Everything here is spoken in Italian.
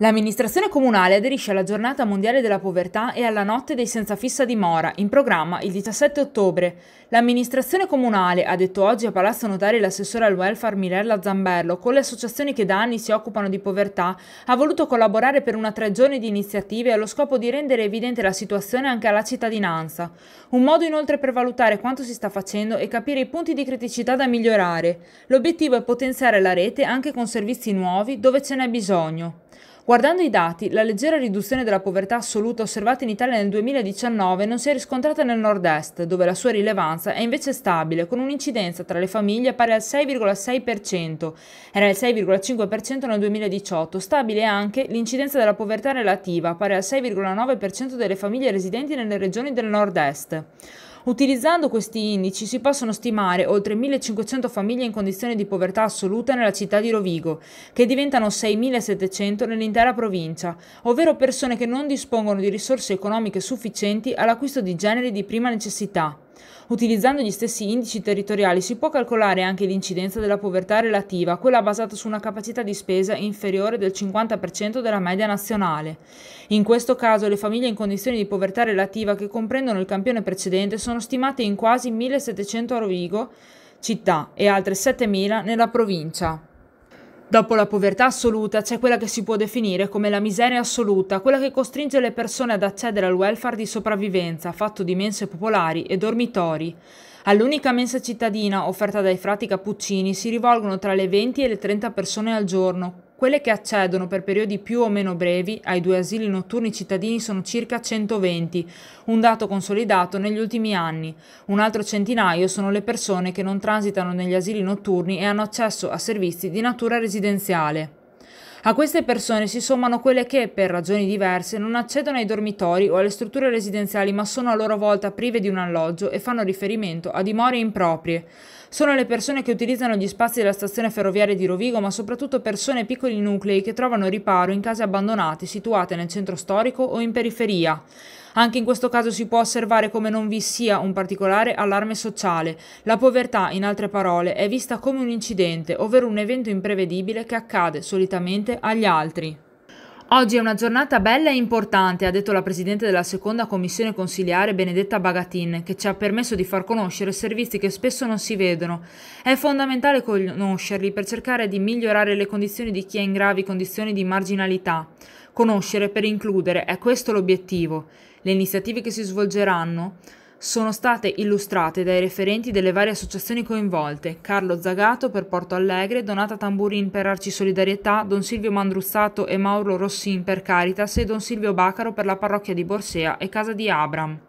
L'amministrazione comunale aderisce alla giornata mondiale della povertà e alla notte dei senza fissa dimora, in programma il 17 ottobre. L'amministrazione comunale ha detto oggi a Palazzo Notari l'assessore al welfare Mirella Zamberlo, con le associazioni che da anni si occupano di povertà, ha voluto collaborare per una tre giorni di iniziative allo scopo di rendere evidente la situazione anche alla cittadinanza. Un modo inoltre per valutare quanto si sta facendo e capire i punti di criticità da migliorare. L'obiettivo è potenziare la rete anche con servizi nuovi dove ce n'è bisogno. Guardando i dati, la leggera riduzione della povertà assoluta osservata in Italia nel 2019 non si è riscontrata nel nord-est, dove la sua rilevanza è invece stabile, con un'incidenza tra le famiglie pari al 6,6%, era il 6,5% nel 2018, stabile anche l'incidenza della povertà relativa, pari al 6,9% delle famiglie residenti nelle regioni del nord-est. Utilizzando questi indici si possono stimare oltre 1.500 famiglie in condizioni di povertà assoluta nella città di Rovigo, che diventano 6.700 nell'intera provincia, ovvero persone che non dispongono di risorse economiche sufficienti all'acquisto di generi di prima necessità. Utilizzando gli stessi indici territoriali si può calcolare anche l'incidenza della povertà relativa, quella basata su una capacità di spesa inferiore del 50% della media nazionale. In questo caso le famiglie in condizioni di povertà relativa che comprendono il campione precedente sono stimate in quasi 1700 a Rovigo, città, e altre 7000 nella provincia. Dopo la povertà assoluta c'è quella che si può definire come la miseria assoluta, quella che costringe le persone ad accedere al welfare di sopravvivenza, fatto di mense popolari e dormitori. All'unica mensa cittadina offerta dai frati cappuccini si rivolgono tra le 20 e le 30 persone al giorno, quelle che accedono per periodi più o meno brevi ai due asili notturni cittadini sono circa 120, un dato consolidato negli ultimi anni. Un altro centinaio sono le persone che non transitano negli asili notturni e hanno accesso a servizi di natura residenziale. A queste persone si sommano quelle che, per ragioni diverse, non accedono ai dormitori o alle strutture residenziali ma sono a loro volta prive di un alloggio e fanno riferimento a dimore improprie. Sono le persone che utilizzano gli spazi della stazione ferroviaria di Rovigo ma soprattutto persone e piccoli nuclei che trovano riparo in case abbandonate situate nel centro storico o in periferia. Anche in questo caso si può osservare come non vi sia un particolare allarme sociale. La povertà, in altre parole, è vista come un incidente, ovvero un evento imprevedibile che accade solitamente agli altri. Oggi è una giornata bella e importante, ha detto la Presidente della Seconda Commissione Consiliare Benedetta Bagatin, che ci ha permesso di far conoscere servizi che spesso non si vedono. È fondamentale conoscerli per cercare di migliorare le condizioni di chi è in gravi condizioni di marginalità. Conoscere per includere, è questo l'obiettivo. Le iniziative che si svolgeranno sono state illustrate dai referenti delle varie associazioni coinvolte, Carlo Zagato per Porto Allegre, Donata Tamburin per Arci Solidarietà, Don Silvio Mandruzzato e Mauro Rossin per Caritas e Don Silvio Bacaro per la parrocchia di Borsea e Casa di Abram.